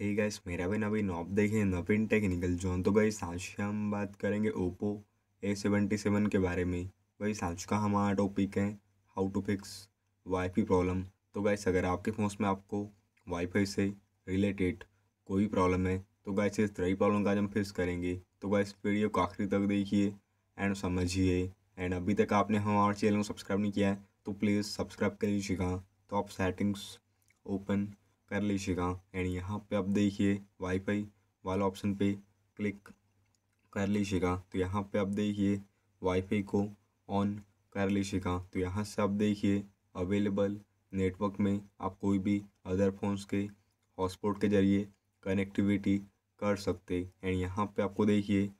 हे hey guys मेरा भी नवीन knob देखें नवीन टेक्निकल जोन तो गई आज हम बात करेंगे ओप्पो ए सेवेंटी सेवन के बारे में भाई आज का हमारा टॉपिक है how to fix wifi problem तो गाइस अगर आपके फ़ोन में आपको वाईफाई से रिलेटेड कोई प्रॉब्लम है तो गाइस इस तरह प्रॉब्लम का आज हम फेस करेंगे तो गाइस वीडियो को आखिरी तक देखिए एंड समझिए एंड अभी तक आपने हमारे चैनल को सब्सक्राइब नहीं किया है तो प्लीज़ सब्सक्राइब कर लीजिएगा तो आप सेटिंग्स ओपन कर लीजिएगा एंड यहाँ पे आप देखिए वाईफाई वाला ऑप्शन पे क्लिक कर लीजिएगा तो यहाँ पे आप देखिए वाईफाई को ऑन कर लीजिएगा तो यहाँ से आप देखिए अवेलेबल नेटवर्क में आप कोई भी अदर फोन्स के हॉटस्पॉट के जरिए कनेक्टिविटी कर सकते एंड यहाँ पे आपको देखिए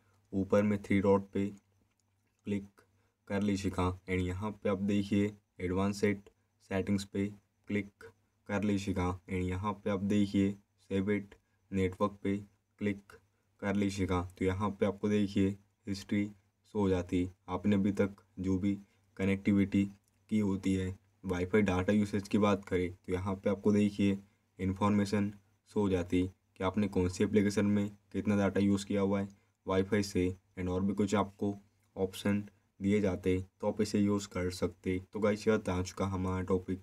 ऊपर में थ्री डॉट पे क्लिक कर लीजिएगा एंड यहाँ पे आप देखिए एडवांस सेट सेटिंग्स पे क्लिक कर लीजिएगा एंड यहाँ पे आप देखिए सेव इट नेटवर्क पे क्लिक कर लीजिएगा तो यहाँ पे आपको देखिए हिस्ट्री सो जाती आपने अभी तक जो भी कनेक्टिविटी की होती है वाईफाई डाटा यूसेज की बात करें तो यहाँ पे आपको देखिए इन्फॉर्मेशन सो जाती कि आपने कौन सी एप्लीकेशन में कितना डाटा यूज़ किया हुआ है वाईफाई से एंड और भी कुछ आपको ऑप्शन दिए जाते तो आप इसे यूज़ कर सकते तो गाइस यह आ चुका हमारा टॉपिक